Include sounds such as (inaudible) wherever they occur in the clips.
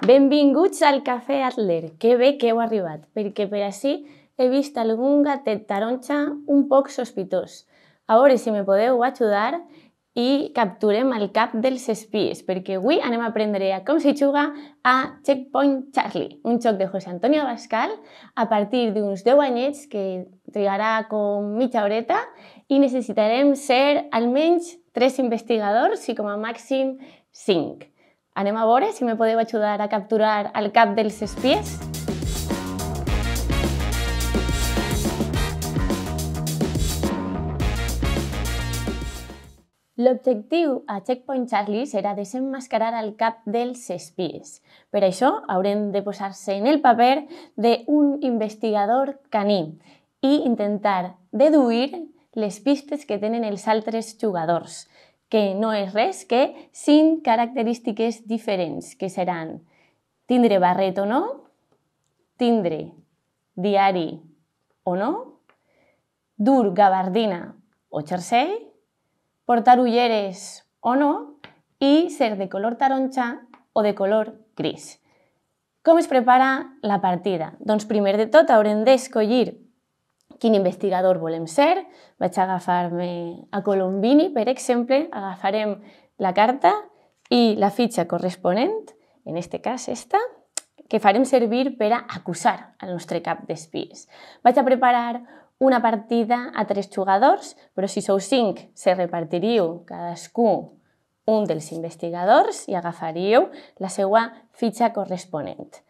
Benvinguts al Cafè Adler. Que bé que heu arribat, perquè per així he vist algun gatet taronja un poc sospitós. A veure si me podeu ajudar i capturem el cap dels espies, perquè avui anem a aprendre a com s'hi juga a Checkpoint Charlie, un joc de José Antonio Abascal a partir d'uns 10 anyets que trigarà com mitja horeta i necessitarem ser almenys 3 investigadors i com a màxim 5. Anem a veure si me podeu ajudar a capturar el cap dels espies. L'objectiu a Checkpoint Charlie serà desenmascarar el cap dels espies. Per això haurem de posar-se en el paper d'un investigador caní i intentar deduir les pistes que tenen els altres jugadors. que no es res que sin características diferentes, que serán tindre barret o no, tindre diari o no, dur gabardina o jersei, portar ulleres o no y ser de color taroncha o de color gris. ¿Cómo es prepara la partida? Dons primer de tot haurem d'escollir quin investigador volem ser. Vaig agafar-me a Colombini, per exemple, agafarem la carta i la fitxa corresponent, en este cas esta, que farem servir per a acusar el nostre cap d'espies. Vaig a preparar una partida a tres jugadors, però si sou cinc, se repartiríeu cadascú un dels investigadors i agafaríeu la seva fitxa corresponent.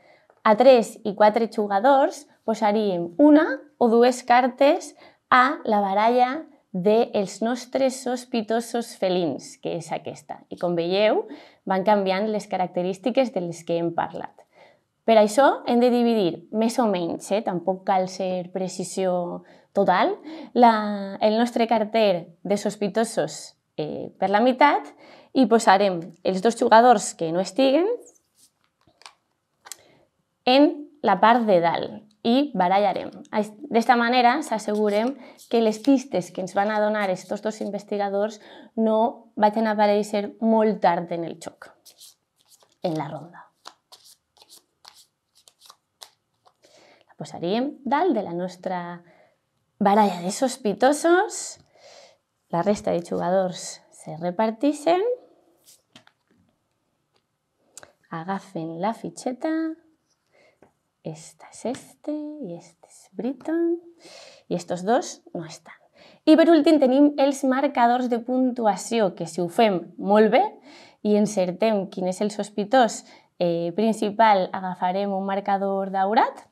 A 3 i 4 jugadors posaríem una o dues cartes a la baralla dels de nostres sospitosos felins, que és aquesta. I com veieu, van canviant les característiques de les que hem parlat. Per això hem de dividir més o menys, eh? tampoc cal ser precisió total, la, el nostre carter de sospitosos eh, per la meitat i posarem els dos jugadors que no estiguen en la part de dalt, barallaremos. De esta manera se aseguren que las pistes que nos van a donar estos dos investigadores no vayan a aparecer muy tarde en el choque, en la ronda. La posaríem dal de la nuestra baralla de sospitosos. La resta de jugadors se repartixen. Agafen la ficheta, Esta es este i este es Britain. I estos dos no estan. I per últim tenim els marcadors de puntuació, que si ho fem molt bé i encertem quin és el sospitós eh, principal, agafarem un marcador daurat.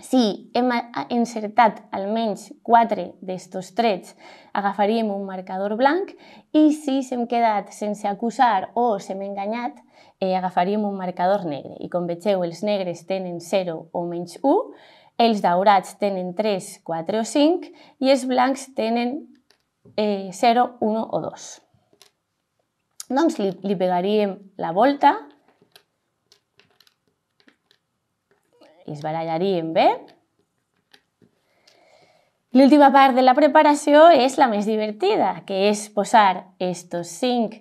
Si hem encertat almenys 4 d'estos trets, agafaríem un marcador blanc i si s'hem quedat sense acusar o s'hem enganyat, eh, agafaríem un marcador negre i com vegeu els negres tenen 0 o menys 1, els daurats tenen 3, 4 o 5 i els blancs tenen eh, 0, 1 o 2. Doncs li, li pegaríem la volta, es barallaríem bé, L'última part de la preparació és la més divertida, que és posar estos 5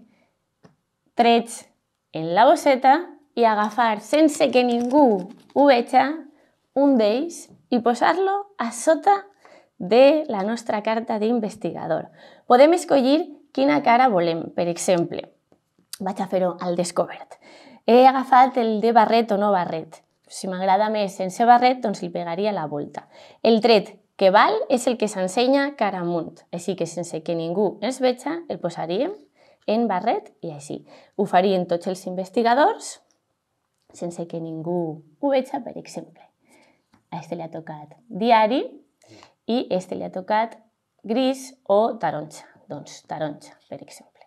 trets en la bosseta i agafar, sense que ningú ho veja, un d'ells i posar-lo a sota de la nostra carta d'investigador. Podem escollir quina cara volem, per exemple. Vaig a fer-ho al descobert. He agafat el de barret o no barret. Si m'agrada més sense barret, doncs li pegaria la volta. El tret que val és el que s'ensenya cara amunt, així que sense que ningú ens veja el posaríem en barret i així. Ho farien tots els investigadors sense que ningú ho veja, per exemple. A este li ha tocat diari i a este li ha tocat gris o taronja. Doncs taronja, per exemple.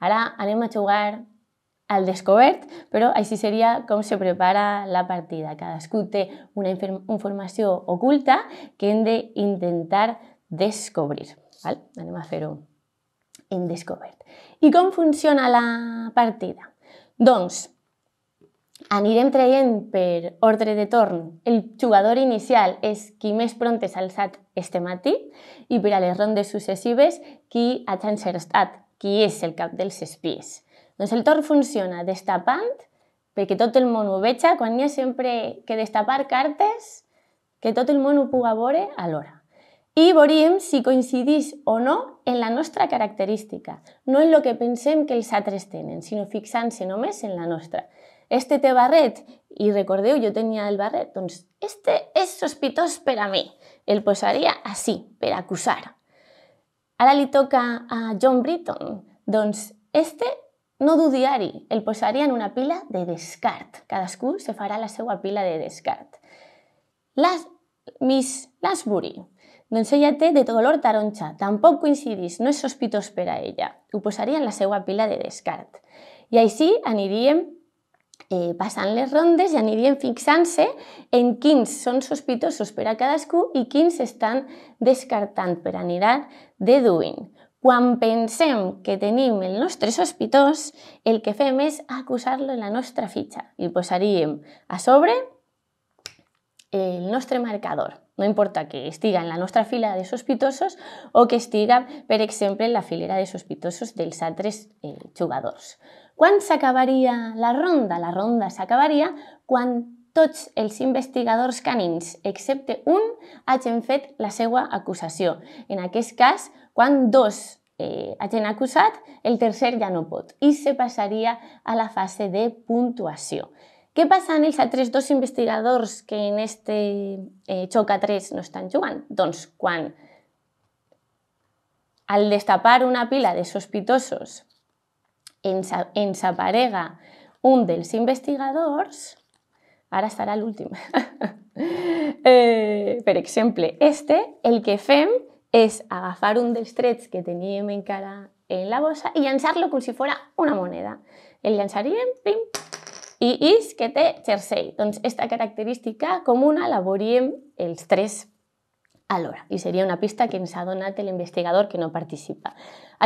Ara anem a jugar al descobert, però així seria com se prepara la partida. Cadascú té una informació oculta que hem d'intentar descobrir. Val? Anem a fer-ho en descobert. I com funciona la partida? Doncs anirem traient per ordre de torn. El jugador inicial és qui més pront és alçat este matí i per a les rondes successives qui ha encertat, qui és el cap dels espies. Doncs el torn funciona destapant, perquè tot el món ho veja, quan hi ha sempre que destapar cartes, que tot el món ho puga veure alhora i veuríem si coincidís o no en la nostra característica, no en el que pensem que els altres tenen, sinó fixant-se només en la nostra. Este té barret, i recordeu, jo tenia el barret, doncs este és sospitós per a mi. El posaria així, per acusar. Ara li toca a John Britton, doncs este no du diari, el posaria en una pila de descart. Cadascú se farà la seva pila de descart. Las, Miss Lasbury, doncs ella té de color taronja, tampoc coincidís, no és sospitós per a ella. Ho posaria en la seva pila de descart. I així aniríem eh, passant les rondes i aniríem fixant-se en quins són sospitosos per a cadascú i quins estan descartant per anirar deduint. Quan pensem que tenim el nostre sospitós, el que fem és acusar-lo en la nostra fitxa. Li posaríem a sobre el nostre marcador. No importa que estiga en la nostra fila de sospitosos o que estiga, per exemple, en la filera de sospitosos dels altres eh, jugadors. Quan s'acabaria la ronda? La ronda s'acabaria quan tots els investigadors canins, excepte un, hagin fet la seva acusació. En aquest cas, quan dos eh, hagin acusat, el tercer ja no pot i se passaria a la fase de puntuació. ¿Qué pasa en els tres dos investigadores que en este eh, choca tres no están jugando? Entonces, cuando al destapar una pila de sospitosos en un dels investigadores, ahora estará el último, (laughs) eh, por ejemplo este, el que fem es agafar un del stretch que en cara en la bolsa y lanzarlo como si fuera una moneda. El lanzaría. pim, I és que té jersei. Doncs aquesta característica comuna la veuríem els tres alhora. I seria una pista que ens ha donat l'investigador que no participa.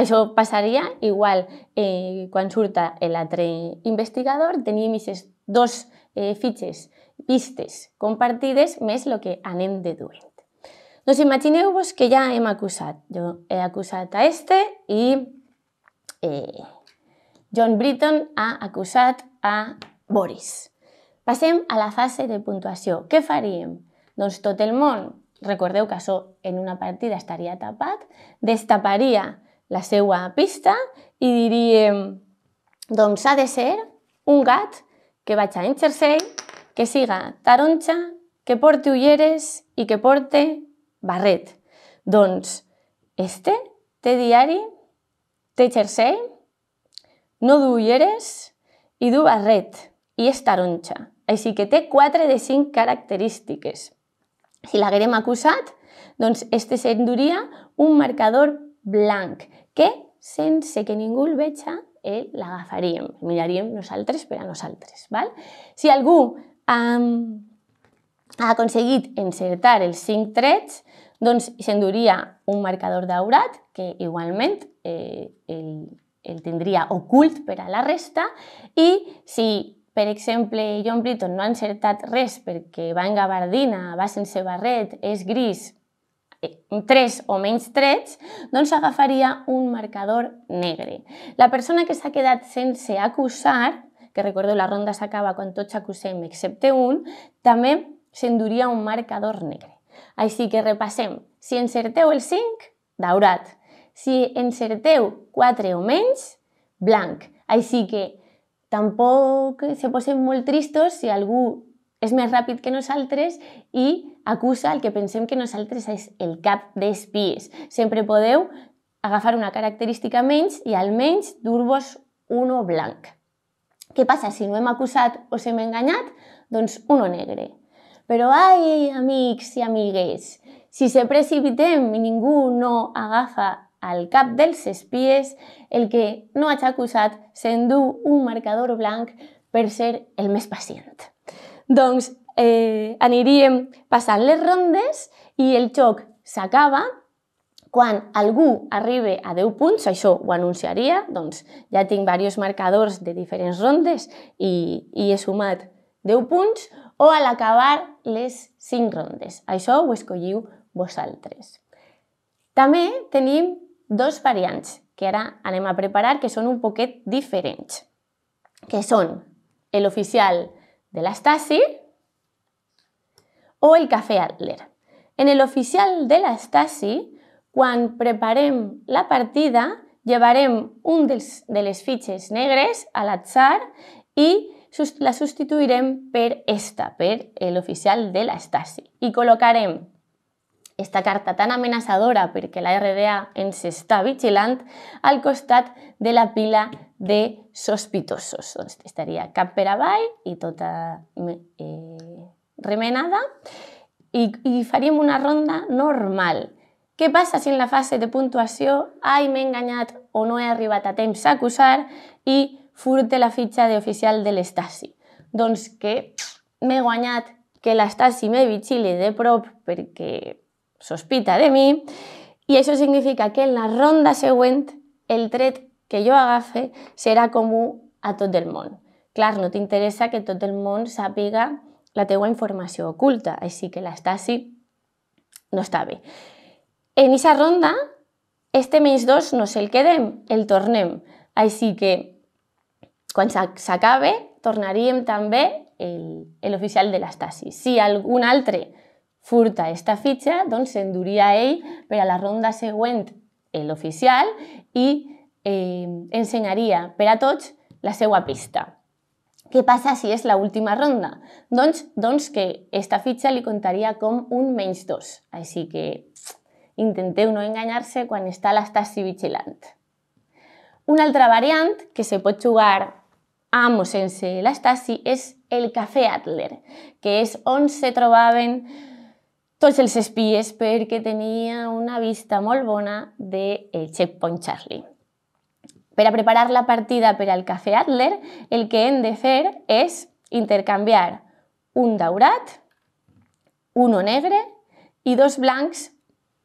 Això passaria igual eh, quan surta l'altre investigador, tenim aquestes dos eh, fitxes, pistes compartides, més el que anem deduint. Doncs imagineu-vos que ja hem acusat. Jo he acusat a este i eh, John Britton ha acusat a Boris. Passem a la fase de puntuació. Què faríem? Doncs tot el món, recordeu que això en una partida estaria tapat, destaparia la seva pista i diríem doncs ha de ser un gat que vaig a Enxercell, que siga taronxa, que porti ulleres i que porte barret. Doncs este té diari, té jersei, no du ulleres i du barret i és taronja. Així que té 4 de 5 característiques. Si l'haguérem acusat, doncs este s'enduria un marcador blanc que, sense que ningú el veja, eh, l'agafaríem, miraríem nosaltres per a nosaltres. Val? Si algú um, ha aconseguit encertar els 5 trets, doncs s'enduria un marcador daurat que igualment eh, el, el tindria ocult per a la resta i si per exemple, John Britton no ha encertat res perquè va en gabardina, va sense barret, és gris, eh, tres o menys trets, doncs agafaria un marcador negre. La persona que s'ha quedat sense acusar, que recordeu la ronda s'acaba quan tots acusem excepte un, també s'enduria un marcador negre. Així que repassem. Si encerteu el 5, daurat. Si encerteu 4 o menys, blanc. Així que Tampoc se posem molt tristos si algú és més ràpid que nosaltres i acusa el que pensem que nosaltres és el cap d'espies. Sempre podeu agafar una característica menys i almenys dur-vos un o blanc. Què passa si no hem acusat o s'hem enganyat? Doncs un o negre. Però, ai, amics i amigues, si se precipitem i ningú no agafa al cap dels espies, el que no haig acusat s'endú un marcador blanc per ser el més pacient. Doncs eh, aniríem passant les rondes i el xoc s'acaba quan algú arriba a 10 punts, això ho anunciaria, doncs ja tinc diversos marcadors de diferents rondes i, i he sumat 10 punts, o a l'acabar les 5 rondes. Això ho escolliu vosaltres. També tenim dos variants que ara anem a preparar que són un poquet diferents, que són l'oficial de l'Estasi o el cafè Adler. En l'oficial de l'Estasi, quan preparem la partida, llevarem un dels, de les fitxes negres a l'atzar i la substituirem per esta, per l'oficial de l'Estasi. I col·locarem esta carta tan amenaçadora perquè la RDA ens està vigilant al costat de la pila de sospitosos. Doncs estaria cap per avall i tota eh, remenada i, i faríem una ronda normal. Què passa si en la fase de puntuació ai, m'he enganyat o no he arribat a temps a acusar i furte la fitxa d'oficial de l'Estasi? Doncs que m'he guanyat que l'Estasi me vigili de prop perquè sospita de mí y eso significa que en la ronda següent el tret que yo agafe será común a todo el món. Claro, no interesa que todo el món sàpiga la teua informació oculta, así que la Stasi no está bien. En esa ronda, este mes 2 no se'l quede el tornem. así que cuando se acabe, s'acabe, también el oficial de la Stasi. Si algún altre furta esta fitxa, doncs s'enduria ell per a la ronda següent l'oficial i eh, ensenyaria per a tots la seva pista. Què passa si és l'última ronda? Doncs, doncs que esta fitxa li contaria com un menys dos. Així que intenteu no enganyar-se quan està l'estaci vigilant. Una altra variant que se pot jugar amb o sense l'estaci és el Cafè Adler, que és on se trobaven el els espies que tenía una vista molt de el Checkpoint Charlie. Para preparar la partida para el café Adler, el que hem de hacer es intercambiar un daurat, uno negro, y dos blancs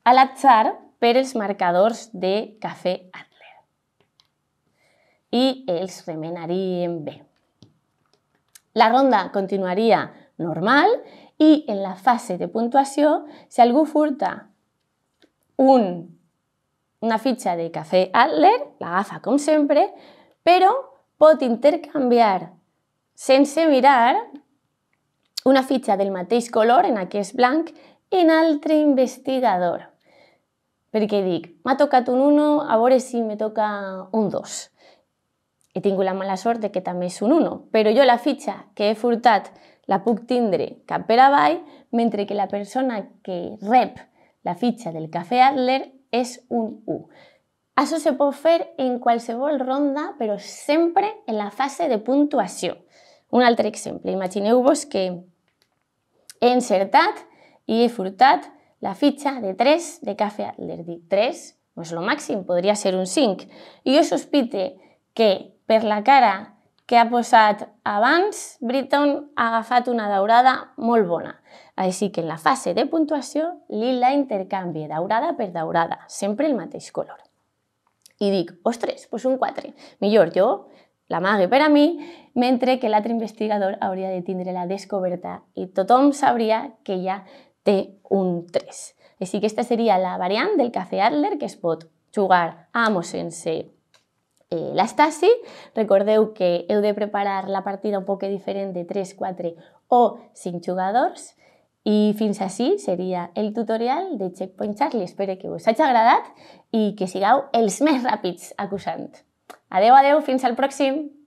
al azar per los marcadores de café Adler. I els en B. La ronda continuaría normal y en la fase de puntuación, si algú furta un, una ficha de café Adler, la como como siempre, pero pot intercambiar, sense mirar una ficha del mateix color, en es blanc, en altre investigador. digo, me ha tocado un 1, a sí me toca un 2. Y tengo la mala suerte que también es un 1, pero yo la ficha que he furtat la puc tindre cap per avall, mentre que la persona que rep la fitxa del Cafè Adler és un 1. Això se pot fer en qualsevol ronda, però sempre en la fase de puntuació. Un altre exemple, imagineu-vos que he encertat i he furtat la fitxa de 3 de Cafè Adler. Dic 3, no és el màxim, podria ser un 5. I jo sospite que per la cara que ha posat abans, Britton ha agafat una daurada molt bona. Així que en la fase de puntuació, Lila intercambie daurada per daurada, sempre el mateix color. I dic, tres, pues un 4. Millor yo, la per para mi, mentre que el otro investigador habría de tindre la descoberta i tothom sabria que ja té un 3. Així que esta seria la variant del cafè Adler que es pot jugar a eh, l'Estasi. Recordeu que heu de preparar la partida un poc diferent de 3, 4 o 5 jugadors. I fins així seria el tutorial de Checkpoint Charlie. Espero que us hagi agradat i que sigueu els més ràpids acusant. Adeu, adeu, fins al pròxim!